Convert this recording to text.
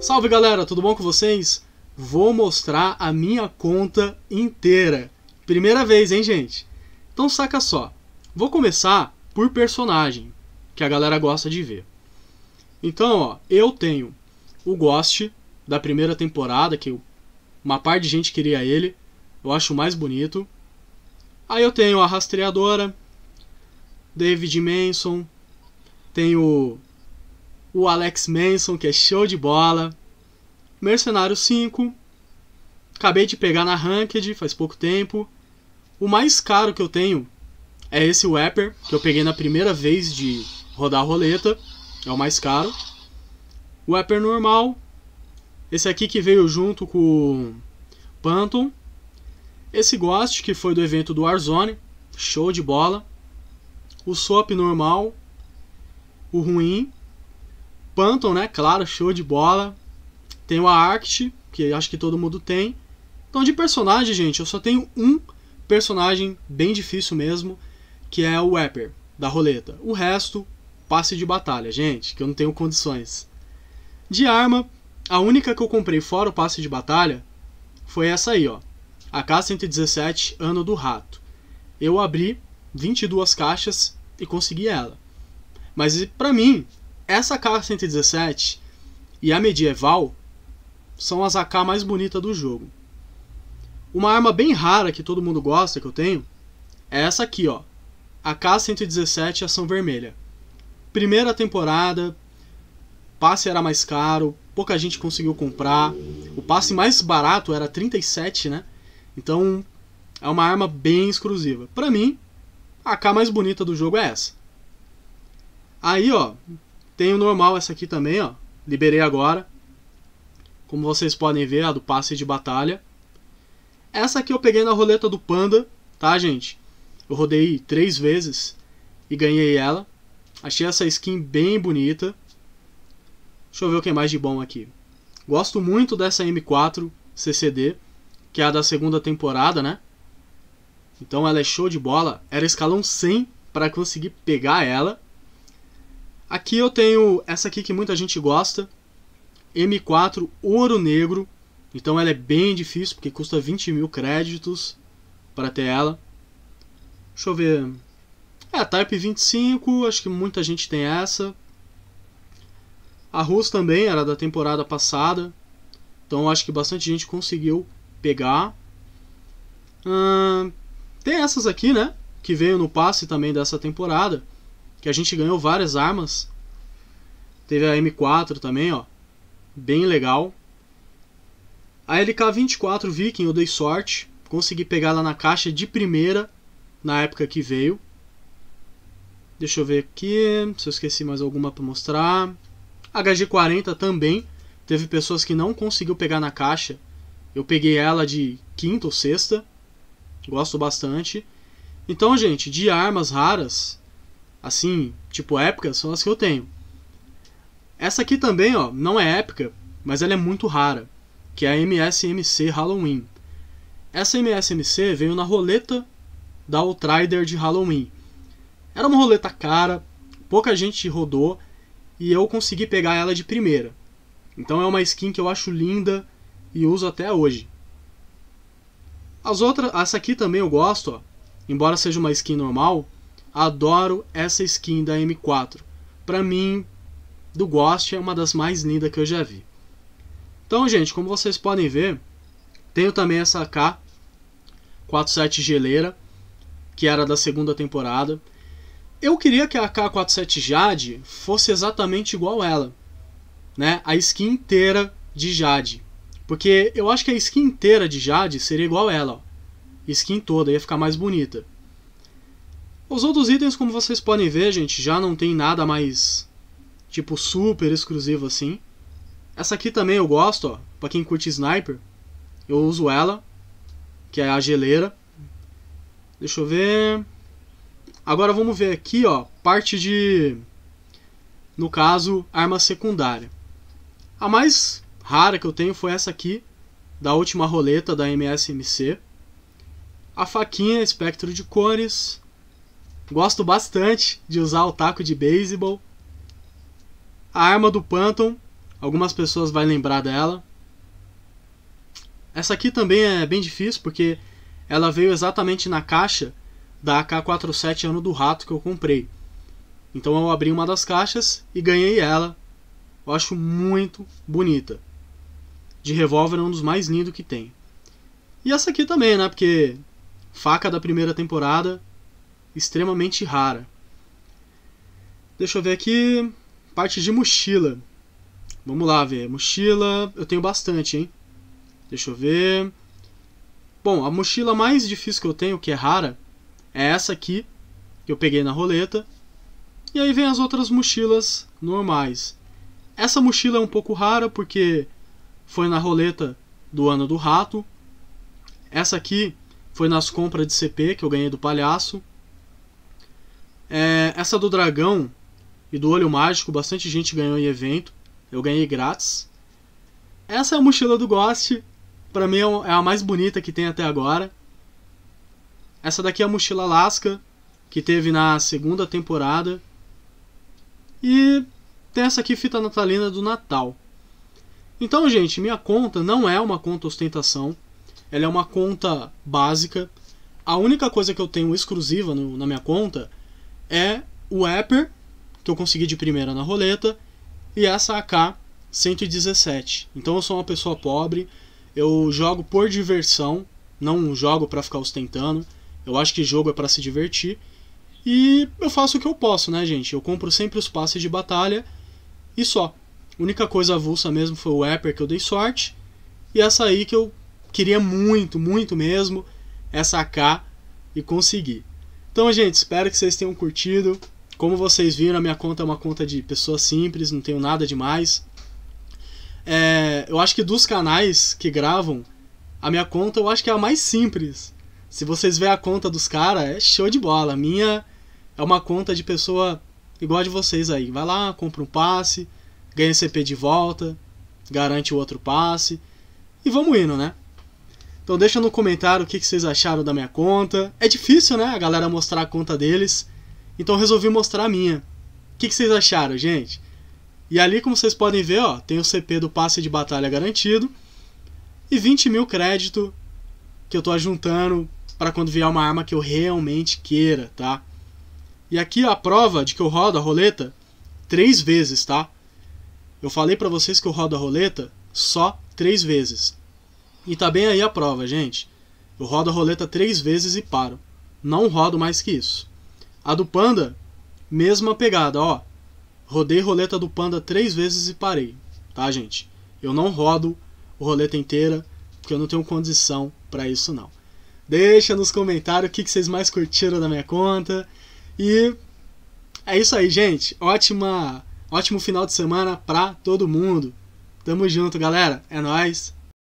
Salve galera, tudo bom com vocês? Vou mostrar a minha conta inteira. Primeira vez, hein, gente? Então saca só. Vou começar por personagem, que a galera gosta de ver. Então, ó, eu tenho o Ghost da primeira temporada, que uma par de gente queria ele. Eu acho mais bonito. Aí eu tenho a Rastreadora, David Manson, tenho o Alex Manson, que é show de bola. Mercenário 5. Acabei de pegar na Ranked faz pouco tempo. O mais caro que eu tenho é esse Wepper, que eu peguei na primeira vez de rodar a roleta. É o mais caro. Wepper normal. Esse aqui que veio junto com o Phantom. Esse Ghost, que foi do evento do Warzone. Show de bola. O Soap normal. O ruim. Pantom, né? Claro, show de bola. Tem o Arct, que acho que todo mundo tem. Então, de personagem, gente, eu só tenho um personagem bem difícil mesmo, que é o Wepper, da roleta. O resto, passe de batalha, gente, que eu não tenho condições. De arma, a única que eu comprei fora o passe de batalha foi essa aí, ó. A K-117 Ano do Rato. Eu abri 22 caixas e consegui ela. Mas para mim, essa AK-117 e a medieval são as AK mais bonitas do jogo. Uma arma bem rara que todo mundo gosta que eu tenho é essa aqui, ó. AK-117 Ação Vermelha. Primeira temporada, passe era mais caro, pouca gente conseguiu comprar. O passe mais barato era 37, né? Então, é uma arma bem exclusiva. Para mim, a AK mais bonita do jogo é essa. Aí, ó, tem o normal essa aqui também, ó. Liberei agora. Como vocês podem ver, a do passe de batalha. Essa aqui eu peguei na roleta do Panda, tá, gente? Eu rodei três vezes e ganhei ela. Achei essa skin bem bonita. Deixa eu ver o que é mais de bom aqui. Gosto muito dessa M4 CCD, que é a da segunda temporada, né? Então ela é show de bola. Era escalão 100 para conseguir pegar ela. Aqui eu tenho essa aqui que muita gente gosta, M4 Ouro Negro. Então ela é bem difícil, porque custa 20 mil créditos para ter ela. Deixa eu ver. É, a Type 25, acho que muita gente tem essa. A Rus também era da temporada passada. Então acho que bastante gente conseguiu pegar. Hum, tem essas aqui, né? Que veio no passe também dessa temporada que a gente ganhou várias armas. Teve a M4 também, ó. Bem legal. A LK24 Viking eu dei sorte. Consegui pegar ela na caixa de primeira na época que veio. Deixa eu ver aqui se eu esqueci mais alguma para mostrar. HG40 também. Teve pessoas que não conseguiu pegar na caixa. Eu peguei ela de quinta ou sexta. Gosto bastante. Então, gente, de armas raras, assim, tipo épicas são as que eu tenho. Essa aqui também, ó, não é épica, mas ela é muito rara, que é a MSMC Halloween. Essa MSMC veio na roleta da Outrider de Halloween. Era uma roleta cara, pouca gente rodou e eu consegui pegar ela de primeira. Então é uma skin que eu acho linda e uso até hoje. As outras, essa aqui também eu gosto, ó. Embora seja uma skin normal, Adoro essa skin da M4. Para mim, do Ghost é uma das mais lindas que eu já vi. Então, gente, como vocês podem ver, tenho também essa k 47 geleira, que era da segunda temporada. Eu queria que a k 47 Jade fosse exatamente igual ela, né? A skin inteira de Jade. Porque eu acho que a skin inteira de Jade seria igual ela, ó. Skin toda, ia ficar mais bonita. Os outros itens, como vocês podem ver, gente, já não tem nada mais, tipo, super exclusivo assim. Essa aqui também eu gosto, ó, pra quem curte Sniper. Eu uso ela, que é a geleira. Deixa eu ver... Agora vamos ver aqui, ó, parte de... No caso, arma secundária. A mais rara que eu tenho foi essa aqui, da última roleta da MSMC. A faquinha, espectro de cores. Gosto bastante de usar o taco de beisebol. A arma do Phantom, algumas pessoas vão lembrar dela. Essa aqui também é bem difícil porque ela veio exatamente na caixa da AK-47 Ano do Rato que eu comprei. Então eu abri uma das caixas e ganhei ela. Eu acho muito bonita. De revólver é um dos mais lindos que tem. E essa aqui também, né? Porque faca da primeira temporada extremamente rara. Deixa eu ver aqui. Parte de mochila. Vamos lá ver. Mochila, eu tenho bastante, hein? Deixa eu ver. Bom, a mochila mais difícil que eu tenho, que é rara, é essa aqui, que eu peguei na roleta. E aí vem as outras mochilas normais. Essa mochila é um pouco rara porque foi na roleta do ano do rato. Essa aqui foi nas compras de CP que eu ganhei do palhaço. É, essa do dragão e do olho mágico, bastante gente ganhou em evento. Eu ganhei grátis. Essa é a mochila do Ghost. Pra mim é, é a mais bonita que tem até agora. Essa daqui é a mochila Alaska, que teve na segunda temporada. E tem essa aqui, fita natalina do Natal. Então, gente, minha conta não é uma conta ostentação. Ela é uma conta básica. A única coisa que eu tenho exclusiva no, na minha conta é o Apper, que eu consegui de primeira na roleta, e essa AK 117. Então eu sou uma pessoa pobre, eu jogo por diversão, não jogo para ficar ostentando. Eu acho que jogo é para se divertir. E eu faço o que eu posso, né, gente? Eu compro sempre os passes de batalha e só. A única coisa avulsa mesmo foi o Apper que eu dei sorte. E essa aí que eu queria muito, muito mesmo, essa é AK e consegui. Então, gente, espero que vocês tenham curtido. Como vocês viram, a minha conta é uma conta de pessoa simples, não tenho nada demais. É, eu acho que dos canais que gravam, a minha conta eu acho que é a mais simples. Se vocês verem a conta dos caras, é show de bola. A minha é uma conta de pessoa igual a de vocês aí. Vai lá, compra um passe, ganha CP de volta, garante o outro passe. E vamos indo, né? Então deixa no comentário o que, vocês acharam da minha conta. É difícil, né, a galera mostrar a conta deles. Então resolvi mostrar a minha. O que, que vocês acharam, gente? E ali, como vocês podem ver, ó, tem o CP do passe de batalha garantido e 20 mil crédito que eu tô juntando para quando vier uma arma que eu realmente queira, tá? E aqui a prova de que eu rodo a roleta três vezes, tá? Eu falei para vocês que eu rodo a roleta só três vezes. E tá bem aí a prova, gente. Eu rodo a roleta três vezes e paro. Não rodo mais que isso. A do Panda, mesma pegada, ó. Rodei roleta do Panda três vezes e parei, tá, gente? Eu não rodo a roleta inteira, porque eu não tenho condição para isso, não. Deixa nos comentários o que, que vocês mais curtiram da minha conta. E é isso aí, gente. Ótima, ótimo final de semana pra todo mundo. Tamo junto, galera. É nóis.